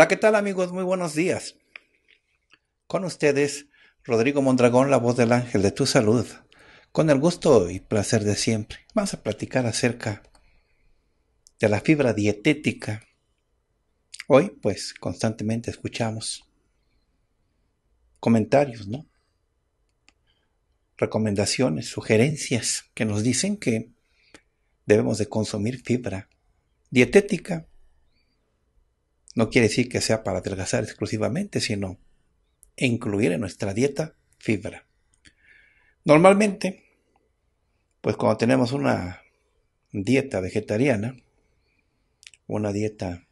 Hola, ¿qué tal amigos? Muy buenos días. Con ustedes, Rodrigo Mondragón, la voz del ángel de tu salud. Con el gusto y placer de siempre, vamos a platicar acerca de la fibra dietética. Hoy, pues, constantemente escuchamos comentarios, ¿no? Recomendaciones, sugerencias que nos dicen que debemos de consumir fibra dietética no quiere decir que sea para adelgazar exclusivamente, sino incluir en nuestra dieta fibra. Normalmente, pues cuando tenemos una dieta vegetariana, una dieta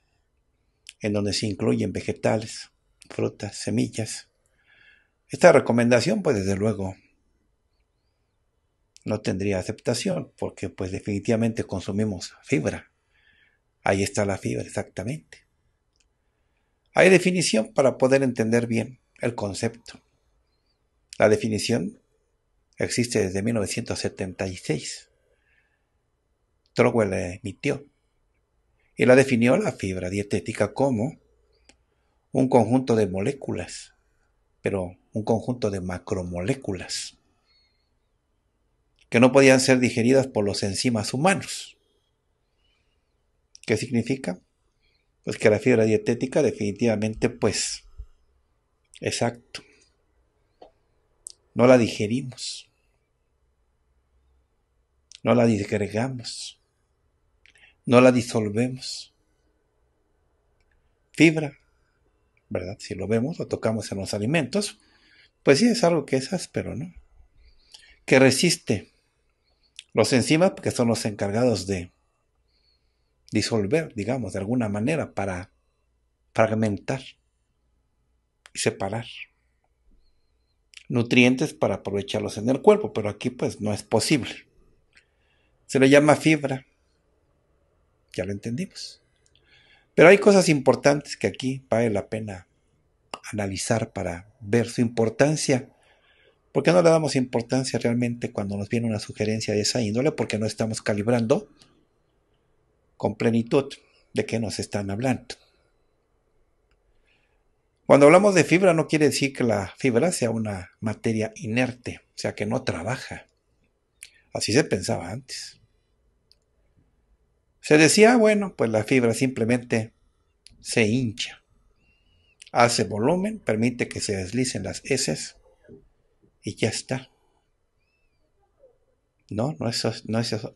en donde se incluyen vegetales, frutas, semillas, esta recomendación pues desde luego no tendría aceptación porque pues definitivamente consumimos fibra. Ahí está la fibra exactamente. Hay definición para poder entender bien el concepto. La definición existe desde 1976. Trowell la emitió y la definió la fibra dietética como un conjunto de moléculas, pero un conjunto de macromoléculas que no podían ser digeridas por los enzimas humanos. ¿Qué significa? Pues que la fibra dietética definitivamente, pues, exacto. No la digerimos. No la disgregamos. No la disolvemos. Fibra, ¿verdad? Si lo vemos, lo tocamos en los alimentos, pues sí es algo que esas, pero ¿no? Que resiste los enzimas, porque son los encargados de disolver, digamos, de alguna manera para fragmentar y separar nutrientes para aprovecharlos en el cuerpo, pero aquí pues no es posible. Se le llama fibra, ya lo entendimos. Pero hay cosas importantes que aquí vale la pena analizar para ver su importancia. ¿Por qué no le damos importancia realmente cuando nos viene una sugerencia de esa índole? Porque no estamos calibrando con plenitud de qué nos están hablando. Cuando hablamos de fibra no quiere decir que la fibra sea una materia inerte, o sea que no trabaja. Así se pensaba antes. Se decía, bueno, pues la fibra simplemente se hincha, hace volumen, permite que se deslicen las heces y ya está. No, no, es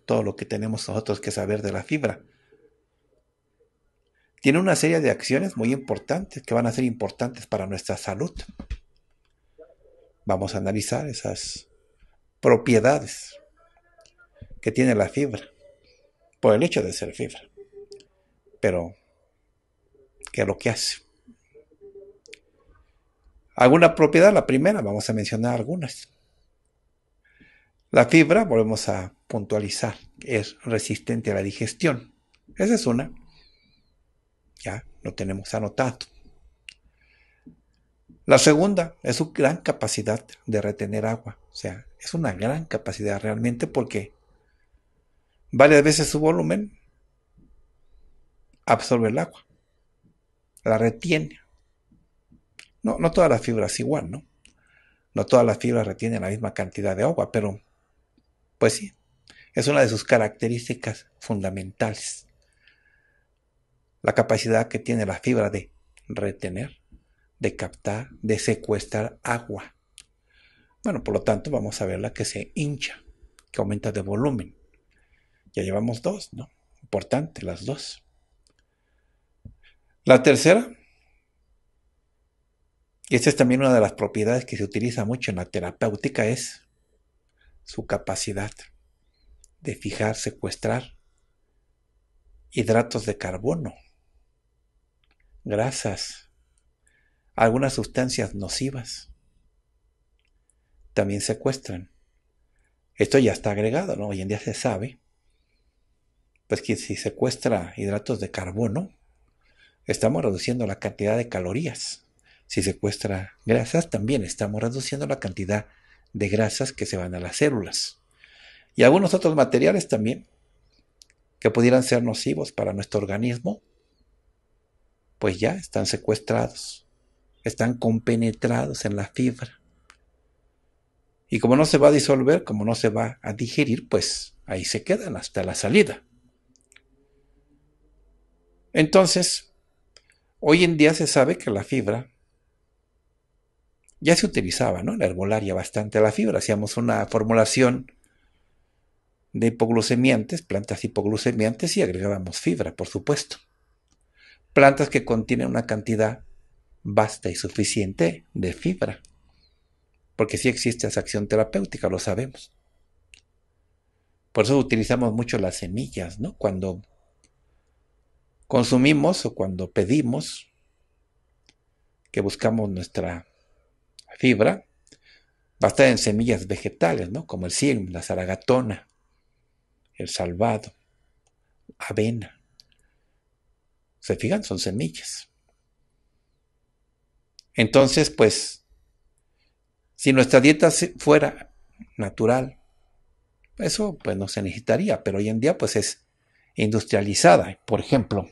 todo lo que tenemos nosotros que saber de la fibra tiene una serie de acciones muy importantes que van a ser importantes para nuestra salud. Vamos a analizar esas propiedades que tiene la fibra, por el hecho de ser fibra. Pero, ¿qué es lo que hace? ¿Alguna propiedad? La primera, vamos a mencionar algunas. La fibra, volvemos a puntualizar, es resistente a la digestión. Esa es una. Ya lo tenemos anotado. La segunda es su gran capacidad de retener agua. O sea, es una gran capacidad realmente porque varias veces su volumen absorbe el agua. La retiene. No, no todas las fibras igual, ¿no? No todas las fibras retienen la misma cantidad de agua, pero pues sí, es una de sus características fundamentales la capacidad que tiene la fibra de retener, de captar, de secuestrar agua. Bueno, por lo tanto vamos a ver la que se hincha, que aumenta de volumen. Ya llevamos dos, ¿no? Importante, las dos. La tercera, y esta es también una de las propiedades que se utiliza mucho en la terapéutica, es su capacidad de fijar, secuestrar hidratos de carbono grasas, algunas sustancias nocivas, también secuestran. Esto ya está agregado, ¿no? Hoy en día se sabe, pues que si secuestra hidratos de carbono, estamos reduciendo la cantidad de calorías. Si secuestra grasas, también estamos reduciendo la cantidad de grasas que se van a las células. Y algunos otros materiales también que pudieran ser nocivos para nuestro organismo, pues ya están secuestrados, están compenetrados en la fibra. Y como no se va a disolver, como no se va a digerir, pues ahí se quedan hasta la salida. Entonces, hoy en día se sabe que la fibra ya se utilizaba, ¿no? En la herbolaria bastante la fibra. Hacíamos una formulación de hipoglucemiantes, plantas hipoglucemiantes y agregábamos fibra, por supuesto plantas que contienen una cantidad vasta y suficiente de fibra. Porque sí existe esa acción terapéutica, lo sabemos. Por eso utilizamos mucho las semillas, ¿no? Cuando consumimos o cuando pedimos que buscamos nuestra fibra, basta en semillas vegetales, ¿no? Como el silm, la zaragatona, el salvado, avena. Se fijan, son semillas. Entonces, pues, si nuestra dieta fuera natural, eso pues no se necesitaría, pero hoy en día pues es industrializada. Por ejemplo,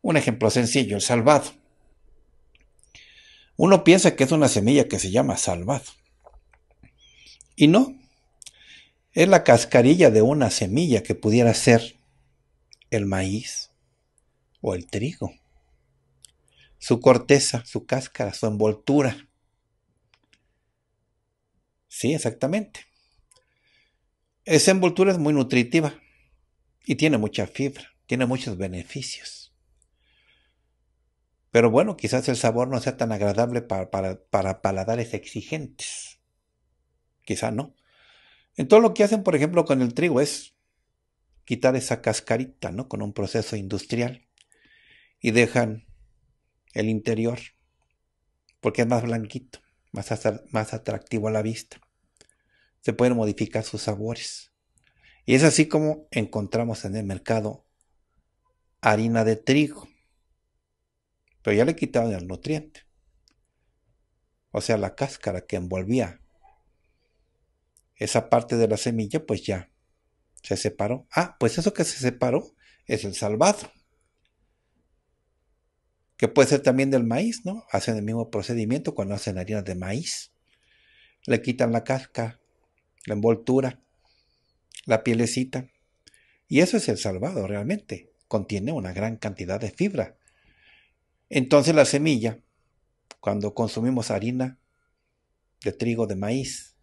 un ejemplo sencillo, el salvado. Uno piensa que es una semilla que se llama salvado. Y no, es la cascarilla de una semilla que pudiera ser el maíz, o el trigo, su corteza, su cáscara, su envoltura. Sí, exactamente. Esa envoltura es muy nutritiva y tiene mucha fibra, tiene muchos beneficios. Pero bueno, quizás el sabor no sea tan agradable para, para, paladares exigentes. Quizá no. Entonces lo que hacen, por ejemplo, con el trigo es quitar esa cascarita, ¿no? Con un proceso industrial y dejan el interior porque es más blanquito, más, más atractivo a la vista. Se pueden modificar sus sabores. Y es así como encontramos en el mercado harina de trigo. Pero ya le quitaron el nutriente. O sea, la cáscara que envolvía esa parte de la semilla, pues ya se separó. Ah, pues eso que se separó es el salvado que puede ser también del maíz, ¿no? Hacen el mismo procedimiento cuando hacen harina de maíz. Le quitan la casca, la envoltura, la pielecita. Y eso es el salvado realmente. Contiene una gran cantidad de fibra. Entonces la semilla, cuando consumimos harina de trigo, de maíz,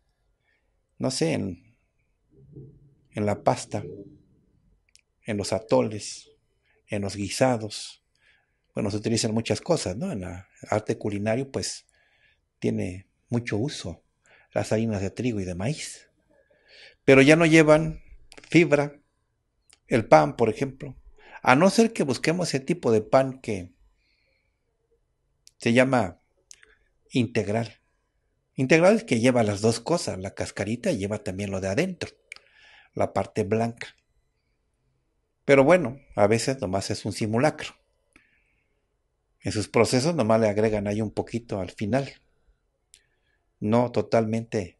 no sé, en, en la pasta, en los atoles, en los guisados, bueno, se utilizan muchas cosas, ¿no? En el arte culinario, pues, tiene mucho uso las harinas de trigo y de maíz. Pero ya no llevan fibra, el pan, por ejemplo. A no ser que busquemos ese tipo de pan que se llama integral. Integral es que lleva las dos cosas, la cascarita y lleva también lo de adentro, la parte blanca. Pero bueno, a veces nomás es un simulacro. En sus procesos nomás le agregan ahí un poquito al final. No totalmente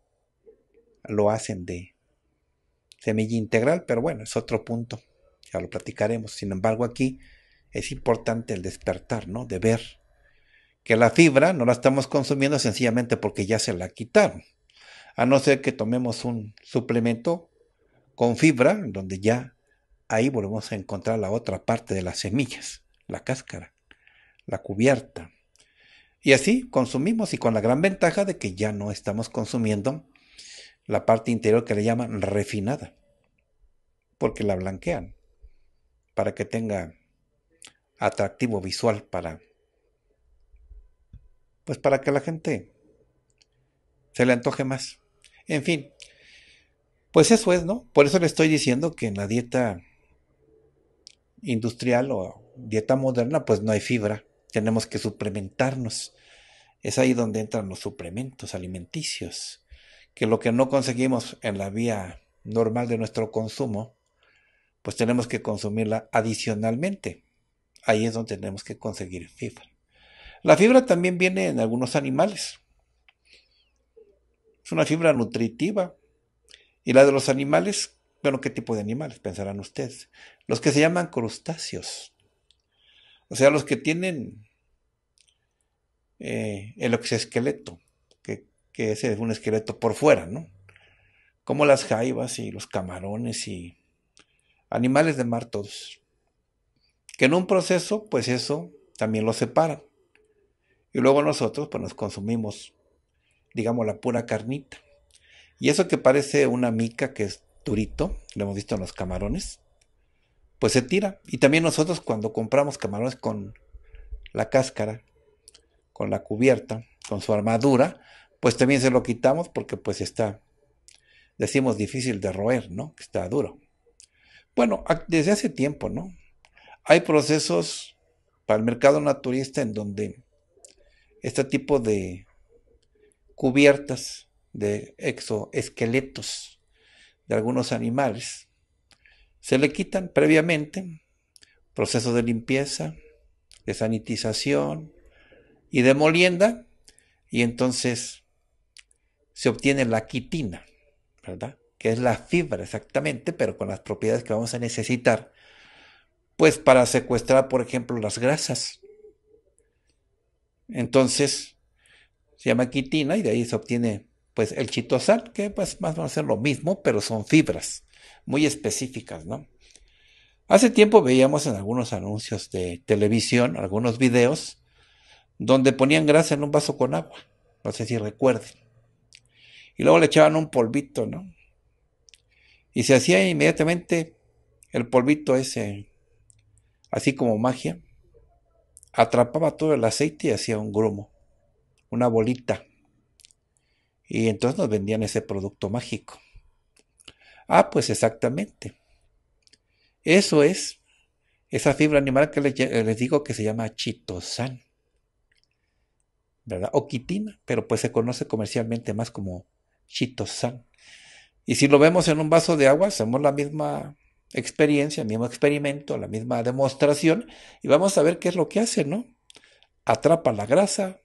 lo hacen de semilla integral, pero bueno, es otro punto. Ya lo platicaremos. Sin embargo, aquí es importante el despertar, ¿no? De ver que la fibra no la estamos consumiendo sencillamente porque ya se la quitaron. A no ser que tomemos un suplemento con fibra, donde ya ahí volvemos a encontrar la otra parte de las semillas, la cáscara la cubierta. Y así consumimos y con la gran ventaja de que ya no estamos consumiendo la parte interior que le llaman refinada, porque la blanquean para que tenga atractivo visual para pues para que la gente se le antoje más. En fin, pues eso es, ¿no? Por eso le estoy diciendo que en la dieta industrial o dieta moderna pues no hay fibra. Tenemos que suplementarnos. Es ahí donde entran los suplementos alimenticios, que lo que no conseguimos en la vía normal de nuestro consumo, pues tenemos que consumirla adicionalmente. Ahí es donde tenemos que conseguir fibra. La fibra también viene en algunos animales. Es una fibra nutritiva. Y la de los animales, bueno, ¿qué tipo de animales pensarán ustedes? Los que se llaman crustáceos. O sea, los que tienen eh, el exoesqueleto, que, ese es un esqueleto por fuera, ¿no? Como las jaivas y los camarones y animales de mar todos. Que en un proceso, pues eso también los separa. Y luego nosotros, pues nos consumimos, digamos, la pura carnita. Y eso que parece una mica que es turito, lo hemos visto en los camarones, pues se tira. Y también nosotros cuando compramos camarones con la cáscara, con la cubierta, con su armadura, pues también se lo quitamos porque pues está, decimos, difícil de roer, ¿no? Que está duro. Bueno, desde hace tiempo, ¿no? Hay procesos para el mercado naturista en donde este tipo de cubiertas de exoesqueletos de algunos animales se le quitan previamente procesos de limpieza, de sanitización y de molienda, y entonces se obtiene la quitina, ¿verdad? Que es la fibra exactamente, pero con las propiedades que vamos a necesitar, pues para secuestrar, por ejemplo, las grasas. Entonces, se llama quitina y de ahí se obtiene pues el chitosal, que pues más o menos es lo mismo, pero son fibras muy específicas, ¿no? Hace tiempo veíamos en algunos anuncios de televisión, algunos videos, donde ponían grasa en un vaso con agua, no sé si recuerden. Y luego le echaban un polvito, ¿no? Y se hacía inmediatamente el polvito ese, así como magia, atrapaba todo el aceite y hacía un grumo, una bolita. Y entonces nos vendían ese producto mágico. Ah, pues exactamente. Eso es esa fibra animal que les, digo que se llama chitosan. ¿Verdad? O quitina, pero pues se conoce comercialmente más como chitosan. Y si lo vemos en un vaso de agua, hacemos la misma experiencia, el mismo experimento, la misma demostración, y vamos a ver qué es lo que hace, ¿no? Atrapa la grasa,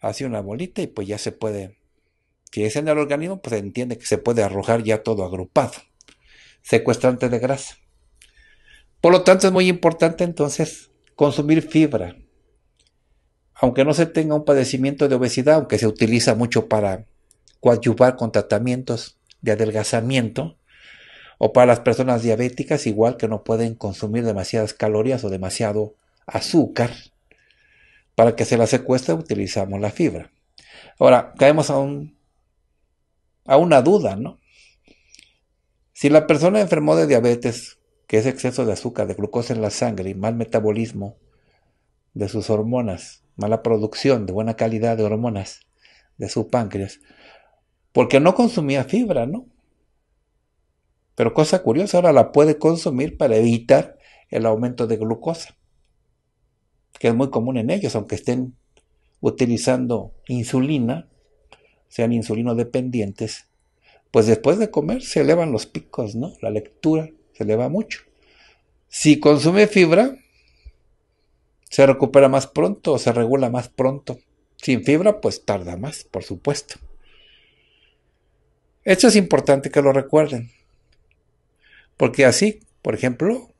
hace una bolita y pues ya se puede si es en el organismo, pues entiende que se puede arrojar ya todo agrupado. Secuestrante de grasa. Por lo tanto, es muy importante entonces consumir fibra. Aunque no se tenga un padecimiento de obesidad, aunque se utiliza mucho para coadyuvar con tratamientos de adelgazamiento, o para las personas diabéticas, igual que no pueden consumir demasiadas calorías o demasiado azúcar, para que se la secuestre utilizamos la fibra. Ahora, caemos a un a una duda, ¿no? Si la persona enfermó de diabetes, que es exceso de azúcar, de glucosa en la sangre y mal metabolismo de sus hormonas, mala producción de buena calidad de hormonas de su páncreas, porque no consumía fibra, ¿no? Pero cosa curiosa, ahora la puede consumir para evitar el aumento de glucosa, que es muy común en ellos, aunque estén utilizando insulina sean insulinodependientes, pues después de comer se elevan los picos, ¿no? La lectura se eleva mucho. Si consume fibra, se recupera más pronto o se regula más pronto. Sin fibra, pues tarda más, por supuesto. Esto es importante que lo recuerden, porque así, por ejemplo,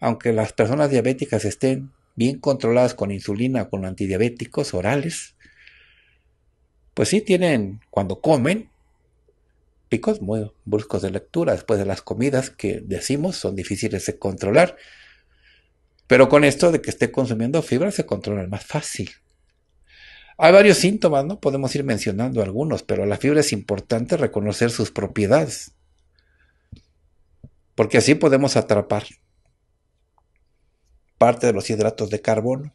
aunque las personas diabéticas estén bien controladas con insulina o con antidiabéticos orales, pues sí tienen, cuando comen, picos muy bruscos de lectura. Después de las comidas que decimos son difíciles de controlar. Pero con esto de que esté consumiendo fibra se controla más fácil. Hay varios síntomas, ¿no? Podemos ir mencionando algunos, pero la fibra es importante reconocer sus propiedades. Porque así podemos atrapar parte de los hidratos de carbono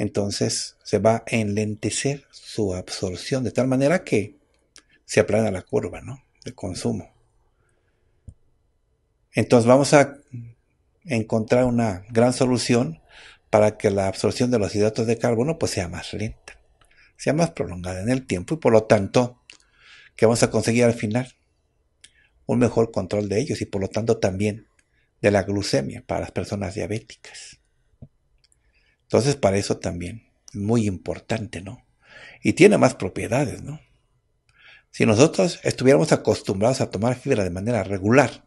entonces se va a enlentecer su absorción de tal manera que se aplana la curva de consumo. Entonces vamos a encontrar una gran solución para que la absorción de los hidratos de carbono pues, sea más lenta, sea más prolongada en el tiempo y por lo tanto que vamos a conseguir al final un mejor control de ellos y por lo tanto también de la glucemia para las personas diabéticas. Entonces, para eso también es muy importante, ¿no? Y tiene más propiedades, ¿no? Si nosotros estuviéramos acostumbrados a tomar fibra de manera regular,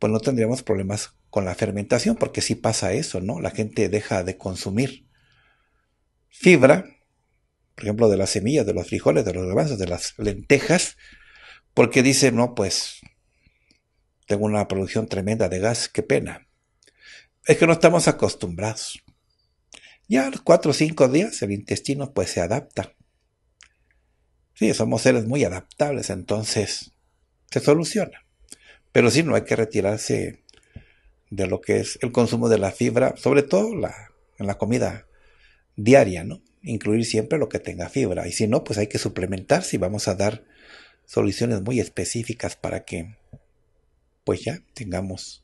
pues no tendríamos problemas con la fermentación, porque sí pasa eso, ¿no? La gente deja de consumir fibra, por ejemplo, de las semillas, de los frijoles, de los garbanzos, de las lentejas, porque dice, no, pues tengo una producción tremenda de gas, qué pena es que no estamos acostumbrados. Ya a los cuatro o cinco días el intestino pues se adapta. Sí, somos seres muy adaptables, entonces se soluciona. Pero sí, no hay que retirarse de lo que es el consumo de la fibra, sobre todo en la comida diaria, ¿no? Incluir siempre lo que tenga fibra. Y si no, pues hay que suplementar si vamos a dar soluciones muy específicas para que, pues ya, tengamos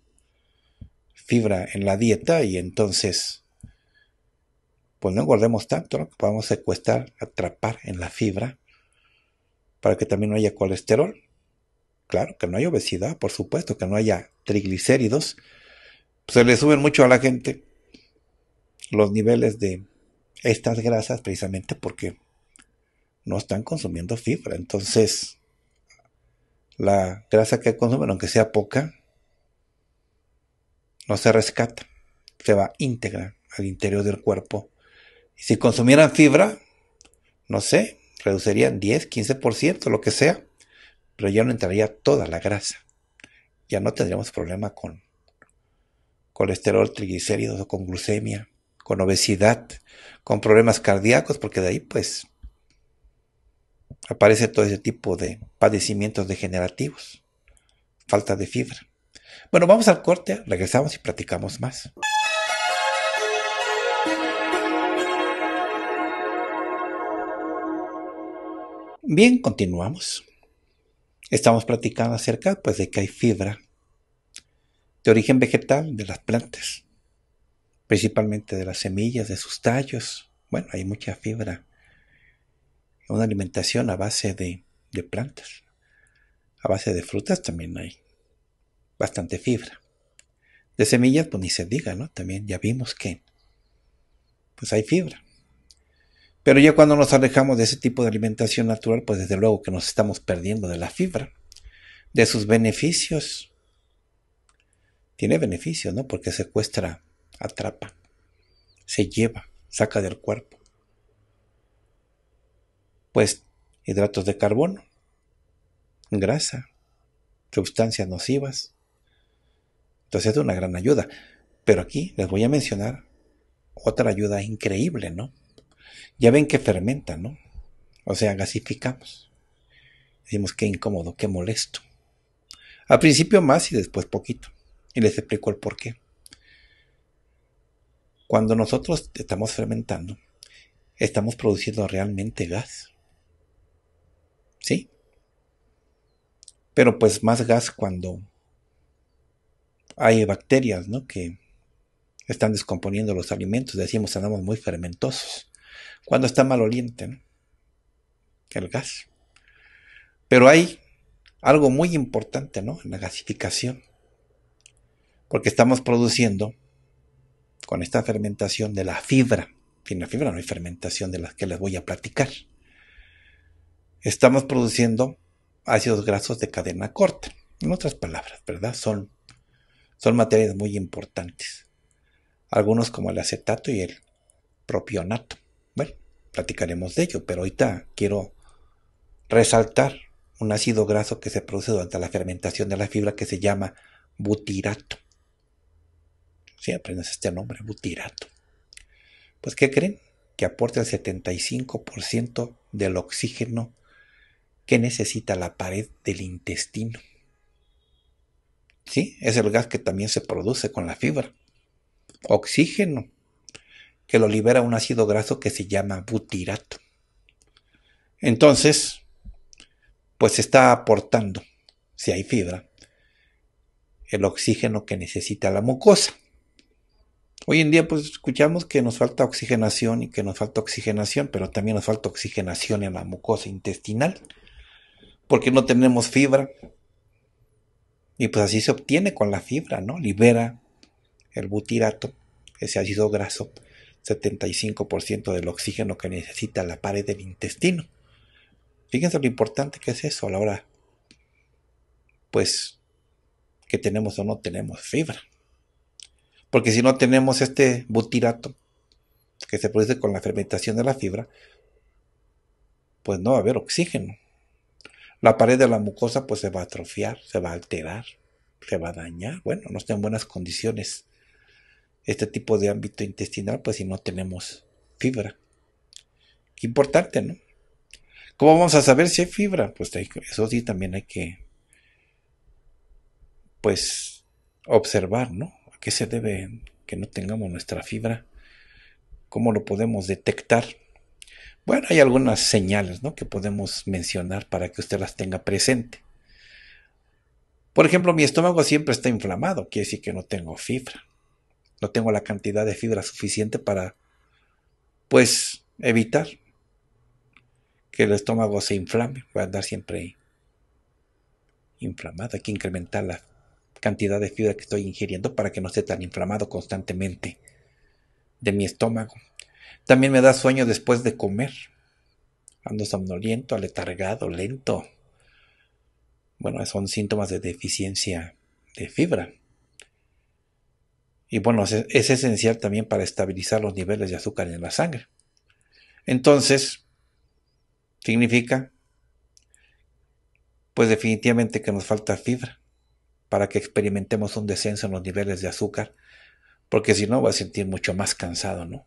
fibra en la dieta y entonces pues no engordemos tanto, ¿no? que podamos secuestrar, atrapar en la fibra para que también no haya colesterol. Claro, que no haya obesidad, por supuesto, que no haya triglicéridos. se le suben mucho a la gente los niveles de estas grasas precisamente porque no están consumiendo fibra. Entonces, la grasa que consumen, aunque sea poca, no se rescata, se va íntegra al interior del cuerpo. si consumieran fibra, no sé, reducirían 10, 15%, lo que sea, pero ya no entraría toda la grasa. Ya no tendríamos problema con colesterol, triglicéridos o con glucemia, con obesidad, con problemas cardíacos, porque de ahí pues aparece todo ese tipo de padecimientos degenerativos, falta de fibra. Bueno, vamos al corte, regresamos y platicamos más. Bien, continuamos. Estamos platicando acerca pues, de que hay fibra de origen vegetal de las plantas, principalmente de las semillas, de sus tallos. Bueno, hay mucha fibra. Una alimentación a base de plantas, a base de frutas también hay bastante fibra. De semillas, pues ni se diga, ¿no? También ya vimos que pues hay fibra. Pero ya cuando nos alejamos de ese tipo de alimentación natural, pues desde luego que nos estamos perdiendo de la fibra, de sus beneficios. Tiene beneficios, ¿no? Porque secuestra, atrapa, se lleva, saca del cuerpo. Pues hidratos de carbono, grasa, sustancias nocivas, entonces es una gran ayuda. Pero aquí les voy a mencionar otra ayuda increíble, ¿no? Ya ven que fermenta, ¿no? O sea, gasificamos. Decimos qué incómodo, qué molesto. Al principio más y después poquito. Y les explico el por qué. Cuando nosotros estamos fermentando, estamos produciendo realmente gas. ¿Sí? Pero pues más gas cuando hay bacterias ¿no? que están descomponiendo los alimentos. Decíamos, andamos muy fermentosos. Cuando está maloliente, ¿no? el gas. Pero hay algo muy importante ¿no? en la gasificación, porque estamos produciendo con esta fermentación de la fibra. Sin la fibra no hay fermentación de las que les voy a platicar. Estamos produciendo ácidos grasos de cadena corta. En otras palabras, ¿verdad? Son son materias muy importantes. Algunos como el acetato y el propionato. Bueno, platicaremos de ello, pero ahorita quiero resaltar un ácido graso que se produce durante la fermentación de la fibra que se llama butirato. Si sí, este nombre, butirato. Pues, ¿qué creen? Que aporta el 75% del oxígeno que necesita la pared del intestino. Es el gas que también se produce con la fibra. Oxígeno, que lo libera un ácido graso que se llama butirato. Entonces, pues está aportando, si hay fibra, el oxígeno que necesita la mucosa. Hoy en día pues escuchamos que nos falta oxigenación y que nos falta oxigenación, pero también nos falta oxigenación en la mucosa intestinal, porque no tenemos fibra, y pues así se obtiene con la fibra, ¿no? Libera el butirato, ese ácido graso, 75% del oxígeno que necesita la pared del intestino. Fíjense lo importante que es eso a la hora, pues, que tenemos o no tenemos fibra. Porque si no tenemos este butirato que se produce con la fermentación de la fibra, pues no va a haber oxígeno la pared de la mucosa pues se va a atrofiar, se va a alterar, se va a dañar, bueno, no está en buenas condiciones. Este tipo de ámbito intestinal, pues si no tenemos fibra. importante, ¿no? ¿Cómo vamos a saber si hay fibra? Pues eso sí también hay que, pues, observar, ¿no? ¿A qué se debe que no tengamos nuestra fibra? ¿Cómo lo podemos detectar? Bueno, hay algunas señales ¿no? que podemos mencionar para que usted las tenga presente. Por ejemplo, mi estómago siempre está inflamado, quiere decir que no tengo fibra. No tengo la cantidad de fibra suficiente para, pues, evitar que el estómago se inflame. Voy a andar siempre inflamado. Hay que incrementar la cantidad de fibra que estoy ingiriendo para que no esté tan inflamado constantemente de mi estómago. También me da sueño después de comer. Ando somnoliento, aletargado, lento. Bueno, son síntomas de deficiencia de fibra. Y bueno, es, es esencial también para estabilizar los niveles de azúcar en la sangre. Entonces, significa, pues definitivamente que nos falta fibra para que experimentemos un descenso en los niveles de azúcar, porque si no va a sentir mucho más cansado, ¿no?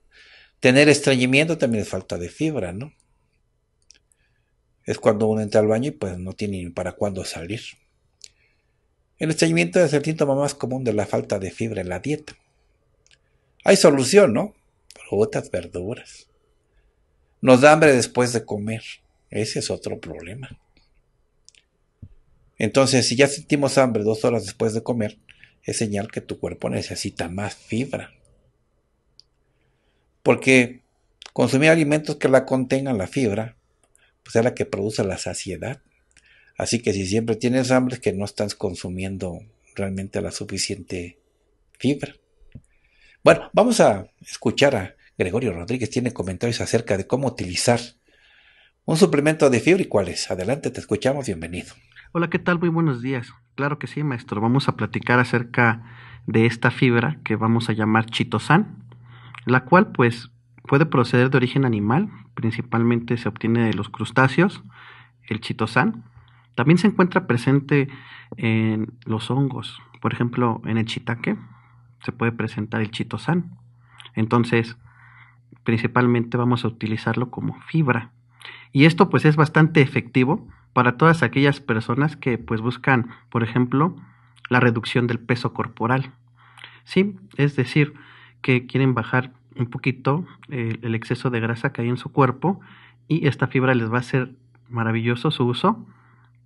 Tener estreñimiento también es falta de fibra, ¿no? Es cuando uno entra al baño y pues no tiene ni para cuándo salir. El estreñimiento es el síntoma más común de la falta de fibra en la dieta. Hay solución, ¿no? otras verduras. Nos da hambre después de comer. Ese es otro problema. Entonces, si ya sentimos hambre dos horas después de comer, es señal que tu cuerpo necesita más fibra. Porque consumir alimentos que la contengan, la fibra, pues es la que produce la saciedad. Así que si siempre tienes hambre es que no estás consumiendo realmente la suficiente fibra. Bueno, vamos a escuchar a Gregorio Rodríguez. Tiene comentarios acerca de cómo utilizar un suplemento de fibra y cuáles. Adelante, te escuchamos. Bienvenido. Hola, ¿qué tal? Muy buenos días. Claro que sí, maestro. Vamos a platicar acerca de esta fibra que vamos a llamar chitosan la cual pues puede proceder de origen animal, principalmente se obtiene de los crustáceos, el chitosan. También se encuentra presente en los hongos, por ejemplo, en el chitaque se puede presentar el chitosan. Entonces, principalmente vamos a utilizarlo como fibra. Y esto pues es bastante efectivo para todas aquellas personas que pues buscan, por ejemplo, la reducción del peso corporal. Sí, es decir, que quieren bajar un poquito el, exceso de grasa que hay en su cuerpo y esta fibra les va a ser maravilloso su uso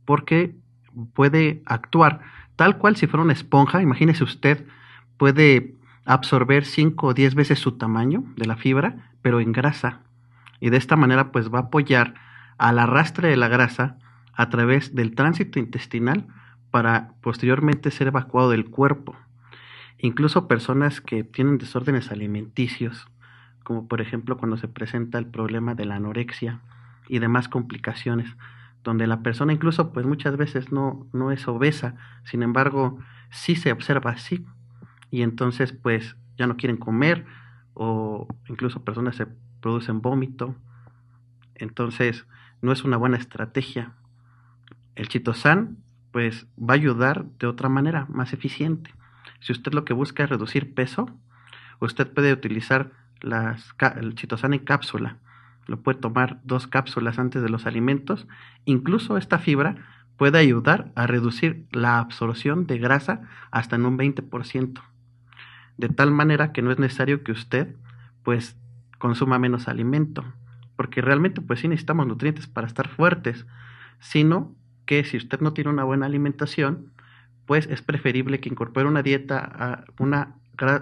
porque puede actuar tal cual si fuera una esponja, imagínese usted, puede absorber 5 o 10 veces su tamaño de la fibra, pero en grasa. Y de esta manera pues va a apoyar al arrastre de la grasa a través del tránsito intestinal para posteriormente ser evacuado del cuerpo incluso personas que tienen desórdenes alimenticios, como por ejemplo cuando se presenta el problema de la anorexia y demás complicaciones, donde la persona incluso pues muchas veces no, no es obesa, sin embargo sí se observa así y entonces pues ya no quieren comer o incluso personas se producen vómito, entonces no es una buena estrategia. El chitosan pues va a ayudar de otra manera, más eficiente. Si usted lo que busca es reducir peso, usted puede utilizar las, el en cápsula. Lo puede tomar dos cápsulas antes de los alimentos. Incluso esta fibra puede ayudar a reducir la absorción de grasa hasta en un 20%. De tal manera que no es necesario que usted pues consuma menos alimento. Porque realmente pues sí necesitamos nutrientes para estar fuertes. Sino que si usted no tiene una buena alimentación, pues es preferible que incorpore una dieta, ah, una,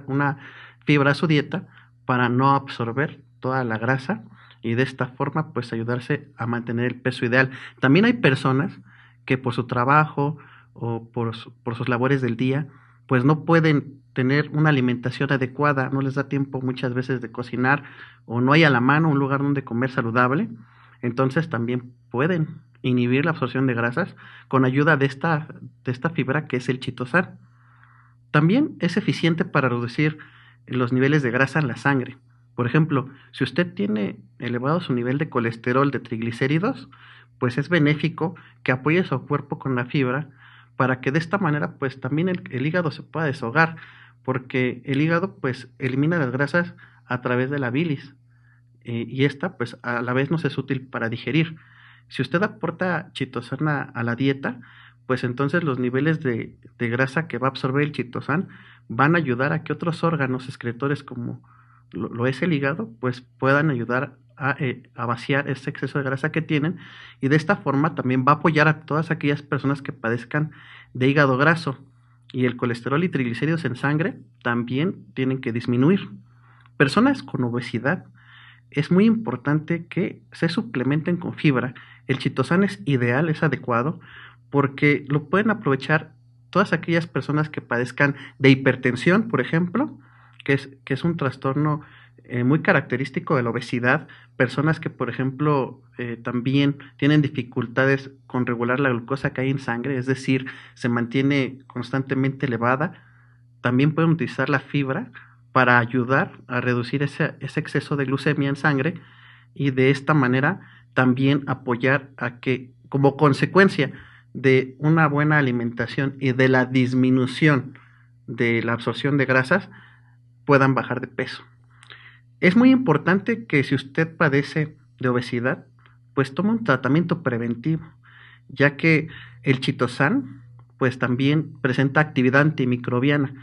una fibra a su dieta para no absorber toda la grasa y de esta forma pues ayudarse a mantener el peso ideal. También hay personas que por su trabajo o por, por sus labores del día pues no pueden tener una alimentación adecuada, no les da tiempo muchas veces de cocinar o no hay a la mano un lugar donde comer saludable, entonces también pueden inhibir la absorción de grasas con ayuda de esta, de esta fibra que es el chitosan. También es eficiente para reducir los niveles de grasa en la sangre. Por ejemplo, si usted tiene elevado su nivel de colesterol de triglicéridos, pues es benéfico que apoye su cuerpo con la fibra para que de esta manera pues también el, hígado se pueda deshogar, porque el hígado pues elimina las grasas a través de la bilis eh, y esta pues a la vez nos es útil para digerir. Si usted aporta chitosana a la dieta, pues entonces los niveles de, de, grasa que va a absorber el chitosan van a ayudar a que otros órganos excretores como lo, es el hígado, pues puedan ayudar a, eh, a, vaciar ese exceso de grasa que tienen y de esta forma también va a apoyar a todas aquellas personas que padezcan de hígado graso y el colesterol y triglicéridos en sangre también tienen que disminuir. Personas con obesidad, es muy importante que se suplementen con fibra. El chitosan es ideal, es adecuado, porque lo pueden aprovechar todas aquellas personas que padezcan de hipertensión, por ejemplo, que es, que es un trastorno eh, muy característico de la obesidad, personas que, por ejemplo, eh, también tienen dificultades con regular la glucosa que hay en sangre, es decir, se mantiene constantemente elevada, también pueden utilizar la fibra para ayudar a reducir ese, exceso de glucemia en sangre y de esta manera también apoyar a que como consecuencia de una buena alimentación y de la disminución de la absorción de grasas puedan bajar de peso. Es muy importante que si usted padece de obesidad, pues tome un tratamiento preventivo, ya que el chitosan pues también presenta actividad antimicrobiana,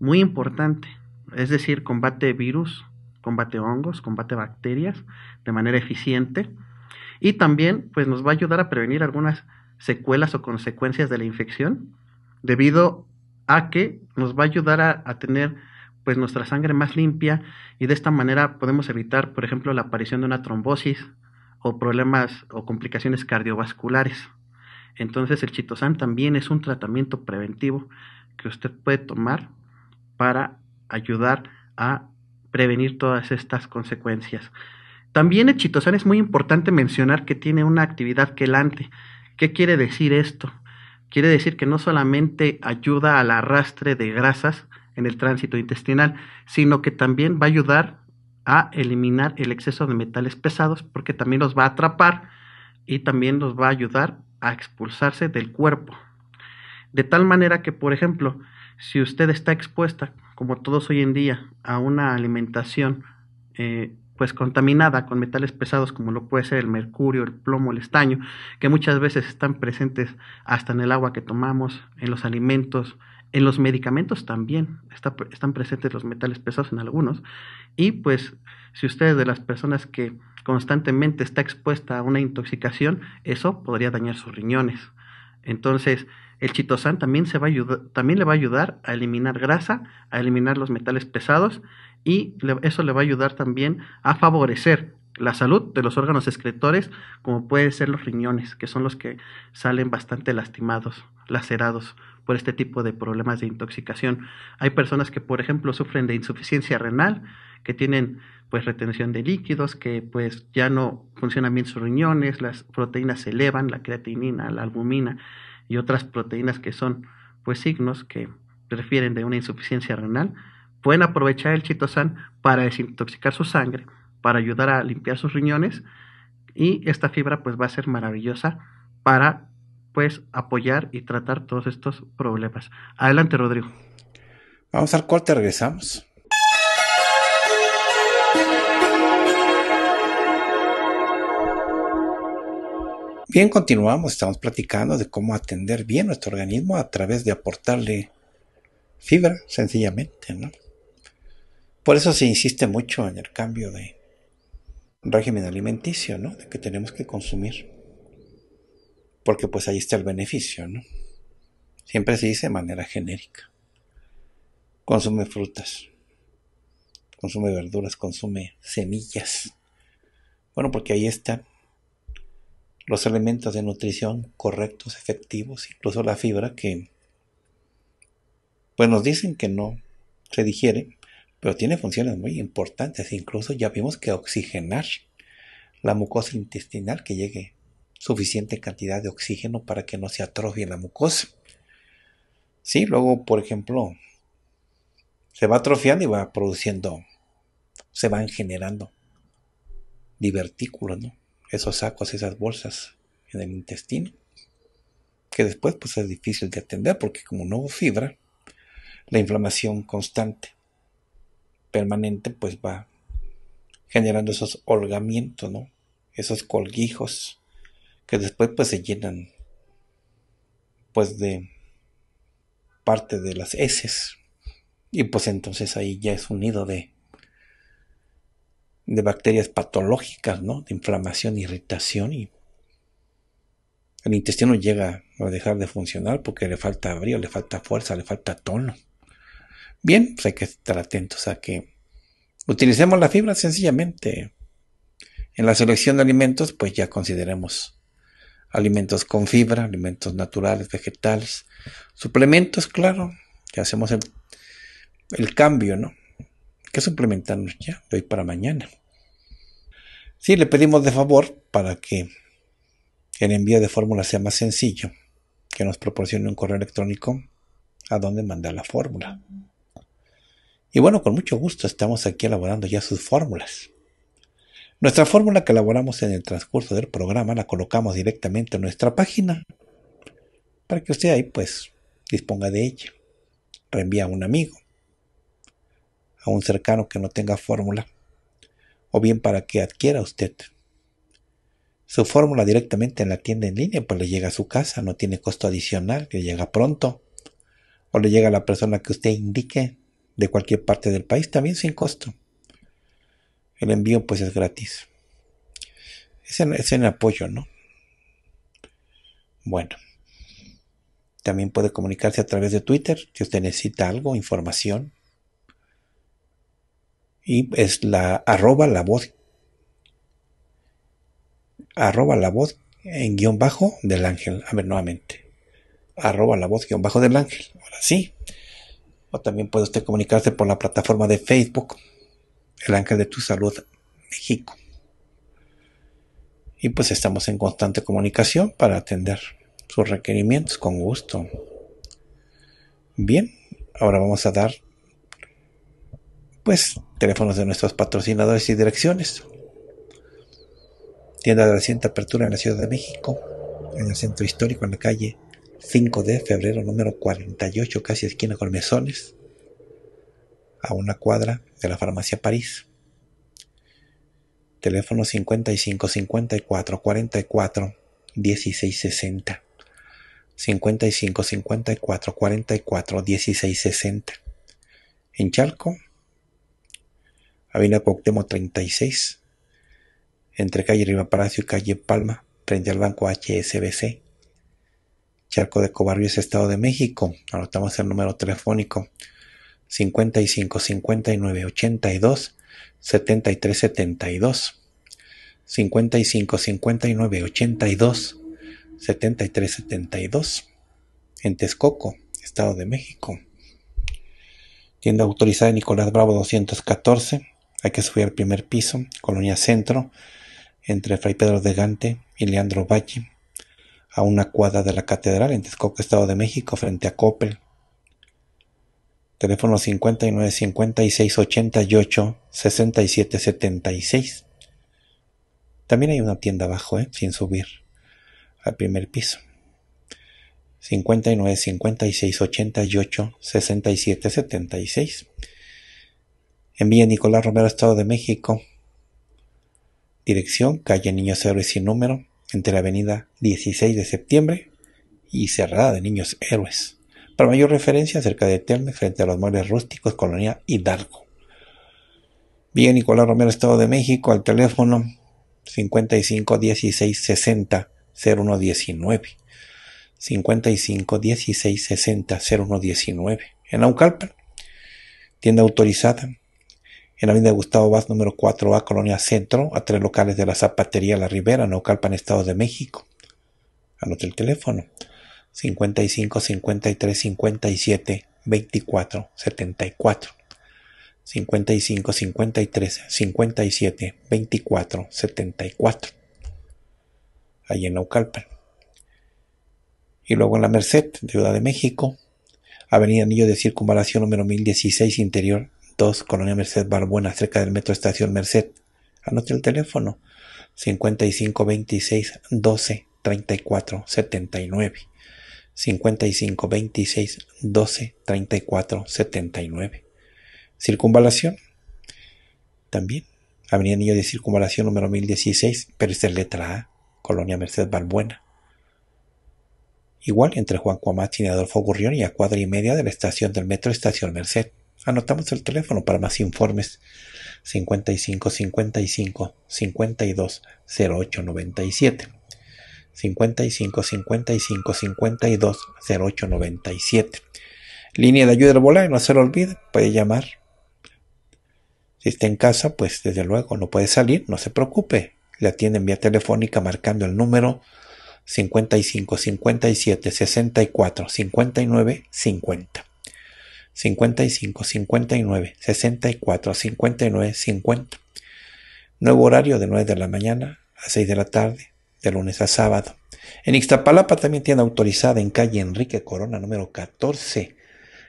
muy importante es decir, combate virus, combate hongos, combate bacterias de manera eficiente y también pues nos va a ayudar a prevenir algunas secuelas o consecuencias de la infección debido a que nos va a ayudar a, tener pues nuestra sangre más limpia y de esta manera podemos evitar, por ejemplo, la aparición de una trombosis o problemas o complicaciones cardiovasculares. Entonces el chitosan también es un tratamiento preventivo que usted puede tomar para ayudar a prevenir todas estas consecuencias. También el chitosan es muy importante mencionar que tiene una actividad quelante. ¿Qué quiere decir esto? Quiere decir que no solamente ayuda al arrastre de grasas en el tránsito intestinal, sino que también va a ayudar a eliminar el exceso de metales pesados porque también los va a atrapar y también los va a ayudar a expulsarse del cuerpo. De tal manera que, por ejemplo, si usted está expuesta como todos hoy en día, a una alimentación eh, pues contaminada con metales pesados como lo puede ser el mercurio, el plomo, el estaño, que muchas veces están presentes hasta en el agua que tomamos, en los alimentos, en los medicamentos también están presentes los metales pesados en algunos. Y pues si usted es de las personas que constantemente está expuesta a una intoxicación, eso podría dañar sus riñones. Entonces, el chitosan también, se va también le va a ayudar a eliminar grasa, a eliminar los metales pesados y eso le va a ayudar también a favorecer la salud de los órganos excretores, como pueden ser los riñones, que son los que salen bastante lastimados, lacerados por este tipo de problemas de intoxicación. Hay personas que, por ejemplo, sufren de insuficiencia renal, que tienen pues retención de líquidos, que pues ya no funcionan bien sus riñones, las proteínas se elevan, la creatinina, la albumina, y otras proteínas que son pues signos que refieren de una insuficiencia renal, pueden aprovechar el chitosan para desintoxicar su sangre, para ayudar a limpiar sus riñones y esta fibra pues va a ser maravillosa para pues apoyar y tratar todos estos problemas. Adelante Rodrigo. Vamos al corte, regresamos. Bien, continuamos, estamos platicando de cómo atender bien nuestro organismo a través de aportarle fibra, sencillamente, ¿no? Por eso se insiste mucho en el cambio de régimen alimenticio, ¿no? De que tenemos que consumir. Porque pues ahí está el beneficio, ¿no? Siempre se dice de manera genérica. Consume frutas, consume verduras, consume semillas. Bueno, porque ahí está los elementos de nutrición correctos, efectivos, incluso la fibra que pues nos dicen que no se digiere, pero tiene funciones muy importantes. Incluso ya vimos que oxigenar la mucosa intestinal, que llegue suficiente cantidad de oxígeno para que no se atrofie la mucosa. Sí, luego, por ejemplo, se va atrofiando y va produciendo, se van generando divertículos, ¿no? esos sacos, esas bolsas en el intestino, que después pues es difícil de atender porque como no hubo fibra, la inflamación constante, permanente, pues va generando esos holgamientos, ¿no? Esos colguijos que después pues se llenan pues de parte de las heces y pues entonces ahí ya es un nido de de bacterias patológicas, ¿no? De inflamación, irritación y el intestino llega a dejar de funcionar porque le falta brío, le falta fuerza, le falta tono. Bien, pues hay que estar atentos a que utilicemos la fibra sencillamente. En la selección de alimentos, pues ya consideremos alimentos con fibra, alimentos naturales, vegetales, suplementos, claro, que hacemos el, el cambio, ¿no? que suplementarnos ya de hoy para mañana. Sí, le pedimos de favor para que el envío de fórmulas sea más sencillo, que nos proporcione un correo electrónico a donde mandar la fórmula. Y bueno, con mucho gusto estamos aquí elaborando ya sus fórmulas. Nuestra fórmula que elaboramos en el transcurso del programa la colocamos directamente en nuestra página para que usted ahí pues disponga de ella. Reenvía a un amigo, un cercano que no tenga fórmula, o bien para que adquiera usted su fórmula directamente en la tienda en línea, pues le llega a su casa, no tiene costo adicional, le llega pronto, o le llega a la persona que usted indique de cualquier parte del país, también sin costo. El envío pues es gratis. Es es en apoyo, ¿no? Bueno. También puede comunicarse a través de Twitter si usted necesita algo, información, y es la arroba la voz arroba la voz en guión bajo del ángel. A ver, nuevamente. Arroba la voz guión bajo del ángel. Ahora sí. O también puede usted comunicarse por la plataforma de Facebook, el ángel de tu salud México. Y pues estamos en constante comunicación para atender sus requerimientos con gusto. Bien, ahora vamos a dar pues, teléfonos de nuestros patrocinadores y direcciones. Tienda de reciente apertura en la Ciudad de México, en el centro histórico, en la calle 5 de febrero, número 48, casi esquina con mesones, a una cuadra de la farmacia París. Teléfono 55 54 44 16 60. 55 54 44 16 60. En Chalco, Avenida Cuauhtémoc 36, entre calle Riva Palacio y calle Palma, frente al banco HSBC. Charco de Cobarrios, Estado de México. Anotamos el número telefónico 55 59 82 73 72. 55 59 82 73 72. En Texcoco, Estado de México. Tienda autorizada Nicolás Bravo 214 hay que subir al primer piso, Colonia Centro, entre Fray Pedro de Gante y Leandro Valle, a una cuadra de la Catedral en Texcoco, Estado de México, frente a Coppel. Teléfono 5956-88-6776. También hay una tienda abajo, ¿eh? sin subir al primer piso. 59 56 88 67 en Villa Nicolás Romero, Estado de México. Dirección, calle Niños Héroes sin número, entre la avenida 16 de septiembre y Cerrada de Niños Héroes. Para mayor referencia, cerca de Telme, frente a los muebles rústicos, Colonia Hidalgo. Villa Nicolás Romero, Estado de México, al teléfono 55 16 60 0119. 55 16 60 0119. En Aucalpa. tienda autorizada en la avenida Gustavo Vaz número 4A, Colonia Centro, a tres locales de la Zapatería La Ribera, Naucalpan, Estado de México. Anote el teléfono 55 53 57 24 74. 55 53 57 24 74. Allí en Naucalpan. Y luego en la Merced, Ciudad de México, Avenida Anillo de Circunvalación número 1016, interior 2, Colonia Merced Barbuena, cerca del metro Estación Merced. Anote el teléfono 5526 12 34 79. 5526 12 34 79. Circunvalación. También. Avenida Niño de Circunvalación número 1016, pero esta es letra A, Colonia Merced barbuena Igual entre Juan Cuamá, y Adolfo Gurrión y a cuadra y media de la estación del metro Estación Merced. Anotamos el teléfono para más informes 55 55 52 08 97 55 55 52 08 97 Línea de ayuda al no se lo olvide, puede llamar. Si está en casa, pues desde luego no puede salir, no se preocupe. Le atienden vía telefónica marcando el número 55 57 64 59 50. 55, 59, 64, 59, 50. Nuevo horario de 9 de la mañana a 6 de la tarde, de lunes a sábado. En Ixtapalapa también tiene autorizada en calle Enrique Corona, número 14,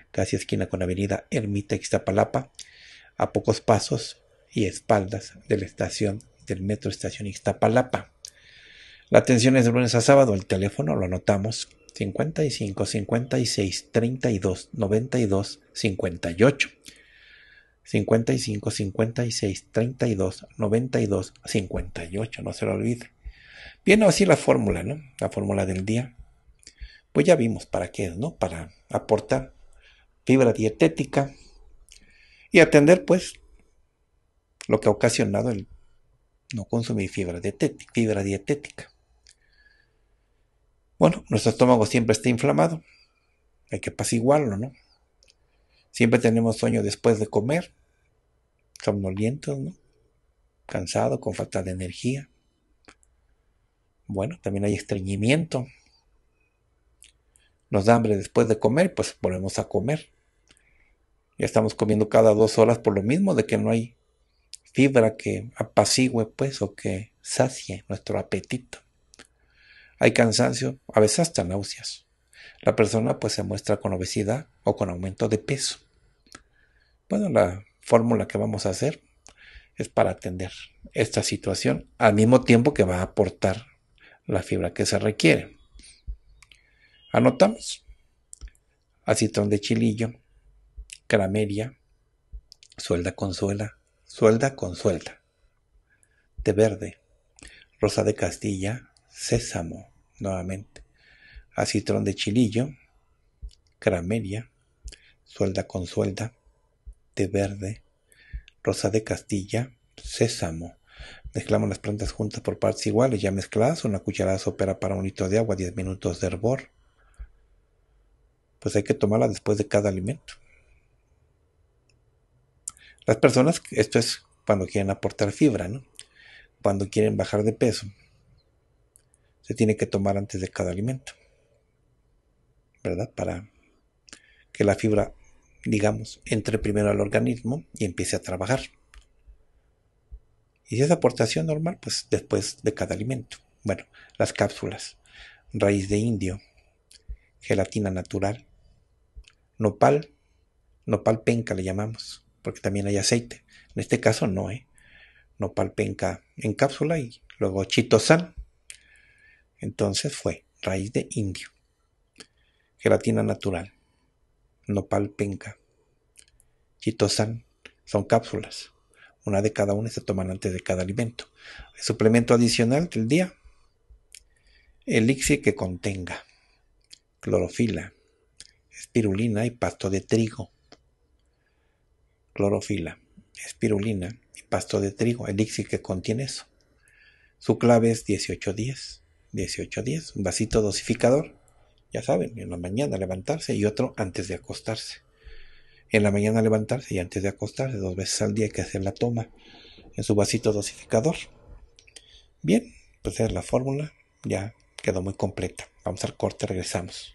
casi esquina con avenida Ermita Ixtapalapa, a pocos pasos y espaldas de la estación del metro estación Ixtapalapa. La atención es de lunes a sábado, el teléfono lo anotamos 55, 56, 32, 92, 58. 55, 56, 32, 92, 58. No se lo olvide. Viene así la fórmula, ¿no? La fórmula del día. Pues ya vimos para qué es, ¿no? Para aportar fibra dietética y atender, pues, lo que ha ocasionado el no consumir fibra dietética. Fibra dietética. Bueno, nuestro estómago siempre está inflamado. Hay que apaciguarlo, ¿no? Siempre tenemos sueño después de comer. Somnolientos, ¿no? Cansado, con falta de energía. Bueno, también hay estreñimiento. Nos da hambre después de comer, pues volvemos a comer. Ya estamos comiendo cada dos horas por lo mismo, de que no hay fibra que apacigüe, pues, o que sacie nuestro apetito. Hay cansancio, a veces hasta náuseas. La persona pues se muestra con obesidad o con aumento de peso. Bueno, la fórmula que vamos a hacer es para atender esta situación al mismo tiempo que va a aportar la fibra que se requiere. Anotamos Acitrón de chilillo, crameria, suelda con suela, suelda con suelda, de verde, rosa de castilla, sésamo nuevamente, acitrón de chilillo, crameria, suelda con suelda, té verde, rosa de castilla, sésamo. Mezclamos las plantas juntas por partes iguales, ya mezcladas, una cucharada sopera para un litro de agua, 10 minutos de hervor. Pues hay que tomarla después de cada alimento. Las personas, esto es cuando quieren aportar fibra, ¿no? Cuando quieren bajar de peso, se tiene que tomar antes de cada alimento. ¿Verdad? Para que la fibra, digamos, entre primero al organismo y empiece a trabajar. Y esa aportación normal, pues después de cada alimento. Bueno, las cápsulas, raíz de indio, gelatina natural, nopal, nopal penca le llamamos, porque también hay aceite. En este caso no, ¿eh? Nopal penca en cápsula y luego chitosan, entonces fue raíz de indio, gelatina natural, nopal penca, chitosan, son cápsulas. Una de cada una se toman antes de cada alimento. El suplemento adicional del día, elixir que contenga clorofila, espirulina y pasto de trigo. Clorofila, espirulina y pasto de trigo, elixir que contiene eso. Su clave es 18 días. 18 un vasito dosificador, ya saben, en la mañana levantarse y otro antes de acostarse. En la mañana levantarse y antes de acostarse, dos veces al día hay que hacer la toma en su vasito dosificador. Bien, pues esa es la fórmula, ya quedó muy completa. Vamos al corte, regresamos.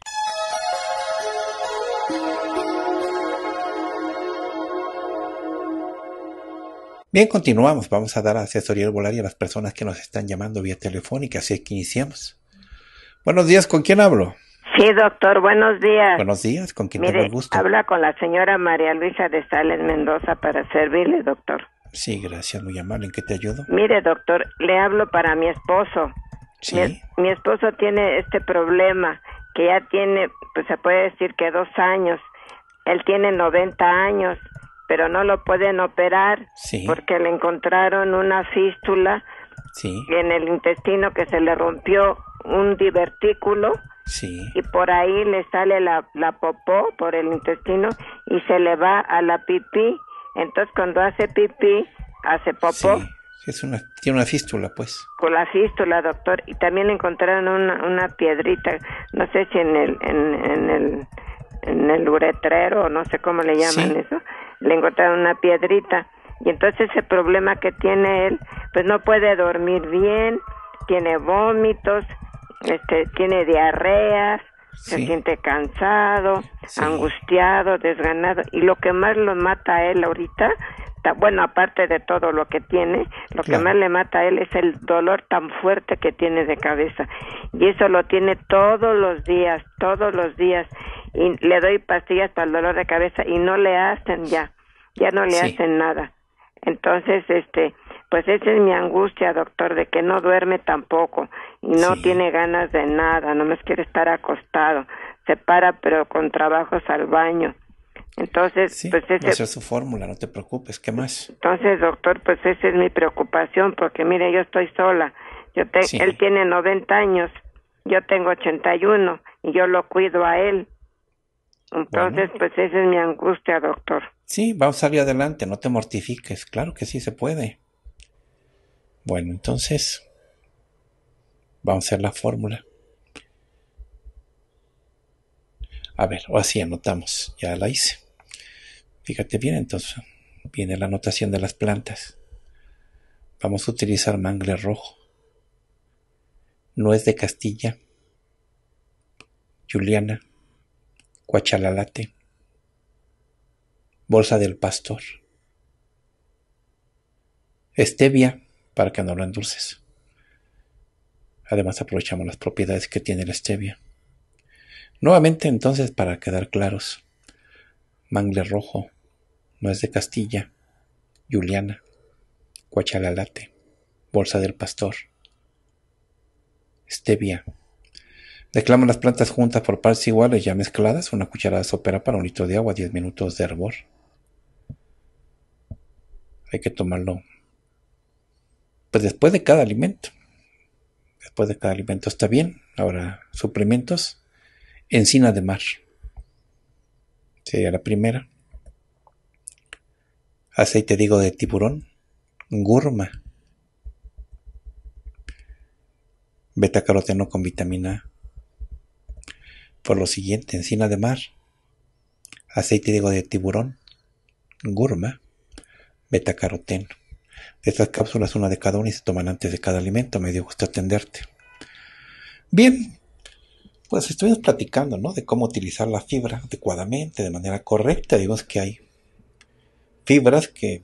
Bien, continuamos. Vamos a dar asesoría volaria a las personas que nos están llamando vía telefónica, así es que iniciamos. Buenos días, ¿con quién hablo? Sí, doctor, buenos días. Buenos días, ¿con quién Mire, tengo Habla con la señora María Luisa de Sales Mendoza para servirle, doctor. Sí, gracias, muy amable. ¿En qué te ayudo? Mire, doctor, le hablo para mi esposo. Sí. Mi, mi esposo tiene este problema que ya tiene, pues se puede decir que dos años. Él tiene 90 años pero no lo pueden operar porque le encontraron una fístula sí. en el intestino que se le rompió un divertículo y por ahí le sale la, la popó por el intestino y se le va a la pipí. Entonces cuando hace pipí, hace popó. Es tiene una fístula, pues. Con la fístula, doctor. Y también encontraron una, una piedrita, no sé si en el, en, en el, uretrero, no sé cómo le llaman eso le encontraron una piedrita y entonces ese problema que tiene él, pues no puede dormir bien, tiene vómitos, este, tiene diarreas, se siente cansado, angustiado, desganado y lo que más lo mata a él ahorita, bueno, aparte de todo lo que tiene, lo que más le mata a él es el dolor tan fuerte que tiene de cabeza. Y eso lo tiene todos los días, todos los días. Y le doy pastillas para el dolor de cabeza y no le hacen ya ya no le hacen nada. Entonces, este, pues esa es mi angustia, doctor, de que no duerme tampoco y no tiene ganas de nada, no más quiere estar acostado, se para pero con trabajos al baño. Entonces, pues ese, esa es su fórmula, no te preocupes, ¿qué más? Entonces, doctor, pues esa es mi preocupación, porque mire, yo estoy sola, yo él tiene 90 años, yo tengo 81 y yo lo cuido a él entonces, pues esa es mi angustia, doctor. Sí, vamos a salir adelante, no te mortifiques, claro que sí se puede. Bueno, entonces, vamos a hacer la fórmula. A ver, o así anotamos, ya la hice. Fíjate bien, entonces viene la anotación de las plantas. Vamos a utilizar mangle rojo, nuez de Castilla, Juliana, Cuachalalate. Bolsa del pastor. Stevia, para que no lo endulces. Además aprovechamos las propiedades que tiene la stevia. Nuevamente entonces, para quedar claros, mangle rojo, nuez de Castilla, Juliana, cuachalalate, bolsa del pastor, stevia, Declama las plantas juntas por partes iguales ya mezcladas, una cucharada sopera para un litro de agua, 10 minutos de hervor. Hay que tomarlo pues después de cada alimento. Después de cada alimento está bien. Ahora, suplementos, encina de mar. Sería la primera. Aceite, digo, de tiburón. Gurma. Beta caroteno con vitamina A. Por lo siguiente, encina de mar, aceite de, de tiburón, gurma, betacaroteno. De estas cápsulas, una de cada una y se toman antes de cada alimento. Me dio gusto atenderte. Bien, pues estuvimos platicando, ¿no? De cómo utilizar la fibra adecuadamente, de manera correcta. Digamos que hay fibras que,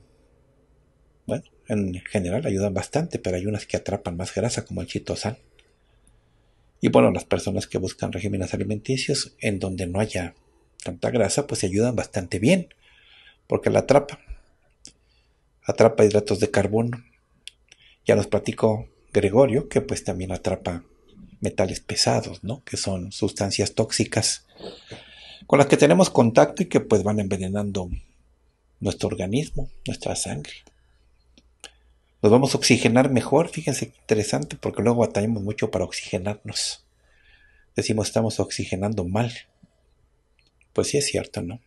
bueno, en general ayudan bastante, pero hay unas que atrapan más grasa, como el sal. Y bueno, las personas que buscan regímenes alimenticios en donde no haya tanta grasa, pues se ayudan bastante bien, porque la atrapa. Atrapa hidratos de carbono. Ya nos platicó Gregorio que pues también atrapa metales pesados, ¿no? Que son sustancias tóxicas con las que tenemos contacto y que pues van envenenando nuestro organismo, nuestra sangre. Nos vamos a oxigenar mejor, fíjense qué interesante, porque luego batallamos mucho para oxigenarnos. Decimos estamos oxigenando mal. Pues sí es cierto, ¿no?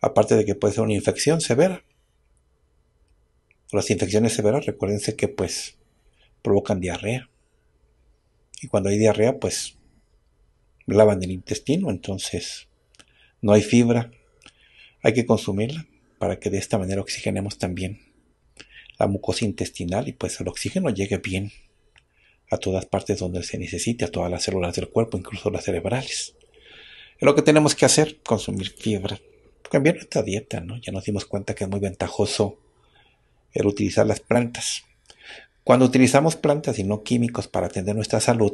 Aparte de que puede ser una infección severa. Las infecciones severas, recuérdense que pues provocan diarrea. Y cuando hay diarrea, pues lavan el intestino, entonces no hay fibra. Hay que consumirla para que de esta manera oxigenemos también la mucosa intestinal y pues el oxígeno llegue bien a todas partes donde se necesite, a todas las células del cuerpo, incluso las cerebrales. Es lo que tenemos que hacer, consumir fibra, cambiar nuestra dieta, ¿no? Ya nos dimos cuenta que es muy ventajoso el utilizar las plantas. Cuando utilizamos plantas y no químicos para atender nuestra salud,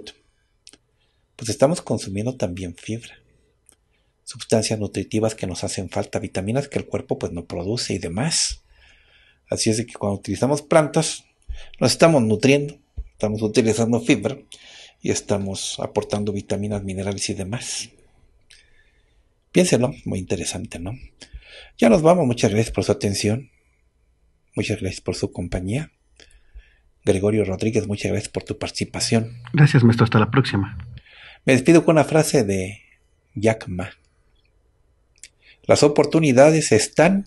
pues estamos consumiendo también fibra, sustancias nutritivas que nos hacen falta, vitaminas que el cuerpo pues no produce y demás. Así es que cuando utilizamos plantas, nos estamos nutriendo, estamos utilizando fibra y estamos aportando vitaminas, minerales y demás. Piénselo, muy interesante, ¿no? Ya nos vamos, muchas gracias por su atención, muchas gracias por su compañía. Gregorio Rodríguez, muchas gracias por tu participación. Gracias, maestro, hasta la próxima. Me despido con una frase de Jack Ma. Las oportunidades están